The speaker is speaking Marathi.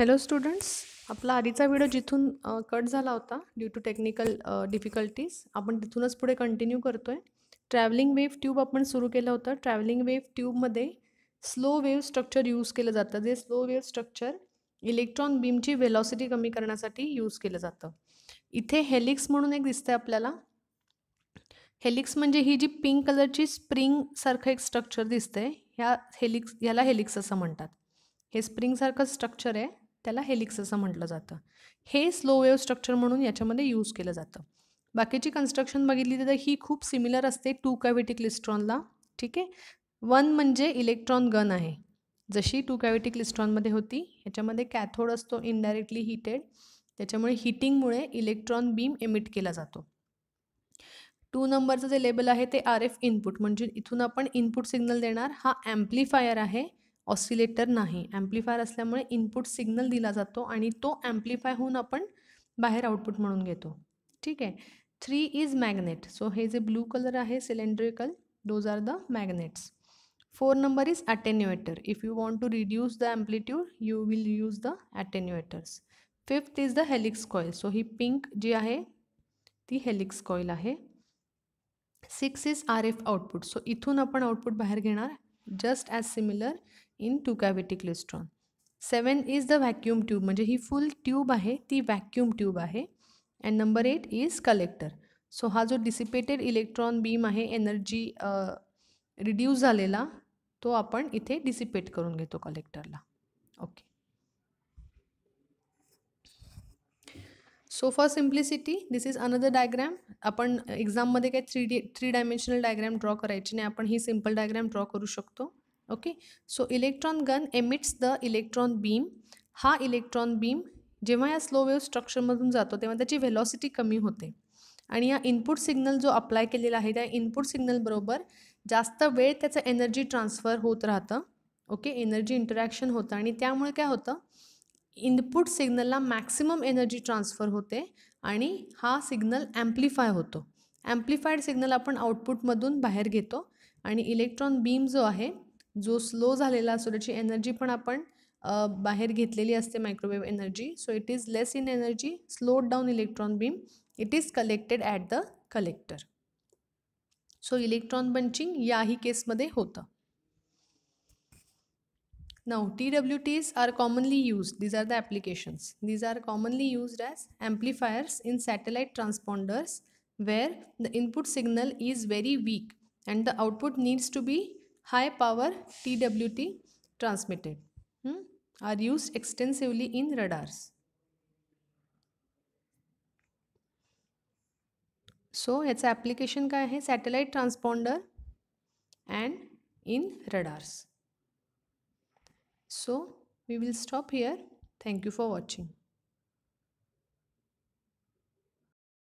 हॅलो स्टुडंट्स आपला आधीचा व्हिडिओ जिथून कट झाला होता ड्यू टू टेक्निकल डिफिकल्टीज आपण तिथूनच पुढे कंटिन्यू करतो आहे ट्रॅव्हलिंग वेव्ह ट्यूब आपण सुरू केलं होतं ट्रॅव्हलिंग वेव्ह ट्यूबमध्ये स्लो वेव्ह स्ट्रक्चर यूज केलं जातं जे स्लो वेव्ह स्ट्रक्चर इलेक्ट्रॉन बीमची वेलॉसिटी कमी करण्यासाठी यूज केलं जातं इथे हेलिक्स म्हणून एक दिसतं आपल्याला हेलिक्स म्हणजे ही जी पिंक कलरची स्प्रिंगसारखं एक स्ट्रक्चर दिसतंय ह्या हेलिक्स ह्याला हेलिक्स असं म्हणतात हे स्प्रिंगसारखं स्ट्रक्चर आहे त्याला हेलिक्स असं म्हटलं जातं हे स्लो वेव्ह स्ट्रक्चर म्हणून याच्यामध्ये यूज केलं जातं बाकीची कन्स्ट्रक्शन बघितली तर ही खूप सिमिलर असते टू कॅव्हिटी क्लिस्ट्रॉनला ठीक आहे वन म्हणजे इलेक्ट्रॉन गन आहे जशी टू कॅव्हिटी क्लिस्ट्रॉनमध्ये होती ह्याच्यामध्ये कॅथोड असतो इनडायरेक्टली हिटेड त्याच्यामुळे हिटिंगमुळे इलेक्ट्रॉन बीम एमिट केला जातो टू नंबरचं जे लेबल आहे ते आर एफ इनपुट म्हणजे इथून आपण इनपुट सिग्नल देणार हा ॲम्प्लिफायर आहे ऑसिलेटर नाही ॲम्प्लिफायर असल्यामुळे इनपुट सिग्नल दिला जातो आणि तो ॲम्प्लिफाय होऊन आपण बाहेर आउटपुट म्हणून घेतो ठीक आहे थ्री इज मॅग्नेट सो हे जे ब्लू कलर आहे cylindrical those are the magnets four number is attenuator if you want to reduce the amplitude you will use the attenuators fifth is the helix coil so ही पिंक जी आहे ती हेलिक्स कॉईल आहे six is R F output so इथून आपण आउटपुट बाहेर घेणार just as similar in two cavity klystron seven is the vacuum tube म्हणजे ही फुल ट्यूब आहे ती व्हॅक्यूम ट्यूब आहे and number eight is collector so हा जो डिसिपेटेड इलेक्ट्रॉन बीम आहे एनर्जी रिड्यूस झालेला तो आपण इथे डिसिपेट करून घेतो कलेक्टरला okay so for simplicity this is another diagram आपण एक्झाममध्ये काही three D three dimensional diagram draw करायची नाही आपण ही सिम्पल डायग्रॅम ड्रॉ करू शकतो okay so electron gun emits the electron beam हा इलेक्ट्रॉन बीम जेव्हा या स्लो वेव्ह स्ट्रक्चरमधून जातो तेव्हा त्याची व्हेलॉसिटी कमी होते आणि या इनपुट सिग्नल जो अप्लाय केलेला आहे त्या इनपुट सिग्नलबरोबर जास्त वेळ त्याचं एनर्जी ट्रान्सफर होत राहतं ओके एनर्जी इंटरॅक्शन होतं आणि त्यामुळे काय होतं इनपुट सिग्नलला मॅक्सिमम एनर्जी ट्रान्सफर होते आणि हा सिग्नल ॲम्प्लिफाय होतो ॲम्प्लिफाईड सिग्नल आपण आउटपुटमधून बाहेर घेतो आणि इलेक्ट्रॉन बीम जो आहे जो स्लो झालेला असतो त्याची एनर्जी पण आपण बाहेर घेतलेली असते microwave energy so it is less in energy slowed down electron beam it is collected at the collector so electron bunching याही केसमध्ये होतं now twts are commonly used these are the applications these are commonly used as amplifiers in satellite transponders where the input signal is very weak and the output needs to be power T W T transmitted are use extensively in radars so याचं ॲप्लिकेशन काय आहे satellite transponder and in radars so we will stop here thank you for watching